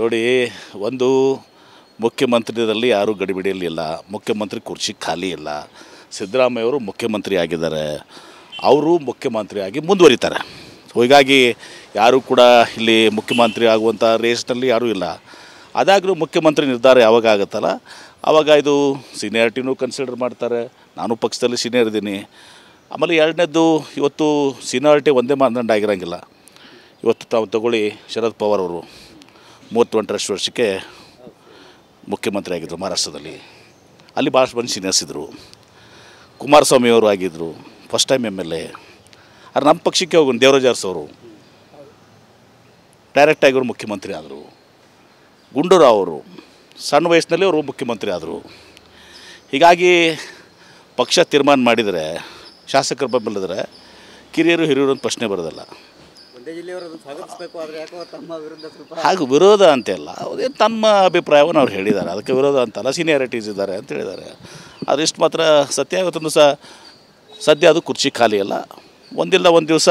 ನೋಡಿ ಒಂದು ಮುಖ್ಯಮಂತ್ರಿಯಲ್ಲಿ ಯಾರೂ ಇಲ್ಲ ಮುಖ್ಯಮಂತ್ರಿ ಕುರ್ಚಿ ಖಾಲಿ ಇಲ್ಲ ಸಿದ್ದರಾಮಯ್ಯವರು ಮುಖ್ಯಮಂತ್ರಿ ಆಗಿದ್ದಾರೆ ಅವರು ಮುಖ್ಯಮಂತ್ರಿಯಾಗಿ ಮುಂದುವರಿತಾರೆ ಹೀಗಾಗಿ ಯಾರೂ ಕೂಡ ಇಲ್ಲಿ ಮುಖ್ಯಮಂತ್ರಿ ಆಗುವಂಥ ರೇಸ್ನಲ್ಲಿ ಯಾರೂ ಇಲ್ಲ ಅದಾಗಲೂ ಮುಖ್ಯಮಂತ್ರಿ ನಿರ್ಧಾರ ಯಾವಾಗ ಆಗುತ್ತಲ್ಲ ಆವಾಗ ಇದು ಸೀನಿಯಾರಿಟಿನೂ ಕನ್ಸಿಡರ್ ಮಾಡ್ತಾರೆ ನಾನು ಪಕ್ಷದಲ್ಲಿ ಸೀನಿಯರ್ ಇದ್ದೀನಿ ಆಮೇಲೆ ಎರಡನೇದು ಇವತ್ತು ಸೀನಿಯಾರಿಟಿ ಒಂದೇ ಮಾನದಂಡ ಆಗಿರೋಂಗಿಲ್ಲ ಇವತ್ತು ತಾವು ತಗೊಳ್ಳಿ ಶರದ್ ಪವಾರ್ ಅವರು ಮೂವತ್ತೆಂಟರಷ್ಟು ವರ್ಷಕ್ಕೆ ಮುಖ್ಯಮಂತ್ರಿ ಆಗಿದ್ದರು ಮಹಾರಾಷ್ಟ್ರದಲ್ಲಿ ಅಲ್ಲಿ ಭಾಳಷ್ಟು ಮಂದಿ ಸೀನಿಯರ್ಸ್ ಇದ್ದರು ಕುಮಾರಸ್ವಾಮಿಯವರು ಆಗಿದ್ದರು first time M L A ಆದ್ರೆ ನಮ್ಮ ಪಕ್ಷಕ್ಕೆ ಹೋಗೋಣ ದೇವರಾಜಾರ್ಸ್ ಅವರು ಡೈರೆಕ್ಟಾಗಿ ಅವರು ಮುಖ್ಯಮಂತ್ರಿ ಆದರು ಗುಂಡೂರಾವ್ ಅವರು ಸಣ್ಣ ವಯಸ್ಸಿನಲ್ಲಿ ಅವರು ಮುಖ್ಯಮಂತ್ರಿ ಆದರು ಹೀಗಾಗಿ ಪಕ್ಷ ತೀರ್ಮಾನ ಮಾಡಿದರೆ ಶಾಸಕರ ಬೆಂಬಲಿದ್ರೆ ಕಿರಿಯರು ಹಿರಿಯರು ಅಂತ ಪ್ರಶ್ನೆ ಬರೋದಲ್ಲ ಹಾಗೆ ವಿರೋಧ ಅಂತೆಲ್ಲ ಅದೇ ತಮ್ಮ ಅಭಿಪ್ರಾಯವನ್ನು ಅವ್ರು ಹೇಳಿದ್ದಾರೆ ಅದಕ್ಕೆ ವಿರೋಧ ಅಂತಲ್ಲ ಸೀನಿಯಾರಿಟೀಸ್ ಇದ್ದಾರೆ ಅಂತ ಹೇಳಿದ್ದಾರೆ ಆದರೆ ಇಷ್ಟು ಮಾತ್ರ ಸತ್ಯ ಇವತ್ತೊಂದು ಸಹ ಸದ್ಯ ಅದು ಕುರ್ಚಿ ಖಾಲಿ ಅಲ್ಲ ಒಂದಿಲ್ಲ ಒಂದು ದಿವಸ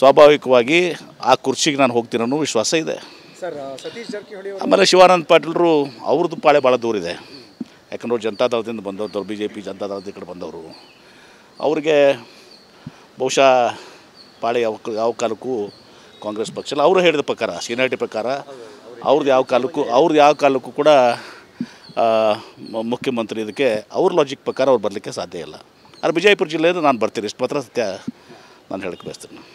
ಸ್ವಾಭಾವಿಕವಾಗಿ ಆ ಕುರ್ಚಿಗೆ ನಾನು ಹೋಗ್ತೀನಿ ವಿಶ್ವಾಸ ಇದೆ ಆಮೇಲೆ ಶಿವಾನಂದ್ ಪಾಟೀಲ್ರು ಅವ್ರದ್ದು ಪಾಳೆ ಭಾಳ ದೂರಿದೆ ಯಾಕಂದ್ರೆ ಅವ್ರು ಜನತಾದಳದಿಂದ ಬಂದವರು ಬಿ ಜೆ ಪಿ ಜನತಾದಳದ ಈ ಕಡೆ ಬಂದವರು ಅವ್ರಿಗೆ ಬಹುಶಃ ಪಾಳೆ ಯಾವ ಯಾವ ಕಾಲಕ್ಕೂ ಕಾಂಗ್ರೆಸ್ ಪಕ್ಷ ಅವರು ಹೇಳಿದ ಪ್ರಕಾರ ಸೀನಿಯಾರಿಟಿ ಪ್ರಕಾರ ಅವ್ರದ್ದು ಯಾವ ಕಾಲಕ್ಕೂ ಅವ್ರದ್ದು ಯಾವ ಕಾಲಕ್ಕೂ ಕೂಡ ಮುಖ್ಯಮಂತ್ರಿ ಇದಕ್ಕೆ ಅವ್ರ ಲಾಜಿಕ್ ಪ್ರಕಾರ ಅವ್ರು ಬರಲಿಕ್ಕೆ ಸಾಧ್ಯ ಇಲ್ಲ ಆದರೆ ವಿಜಯಪುರ ಜಿಲ್ಲೆಯಿಂದ ನಾನು ಬರ್ತೀನಿ ಇಷ್ಟು ಮಾತ್ರ ಸತ್ಯ ನಾನು ಹೇಳಕ್ಕೆ ಬಯಸ್ತೀನಿ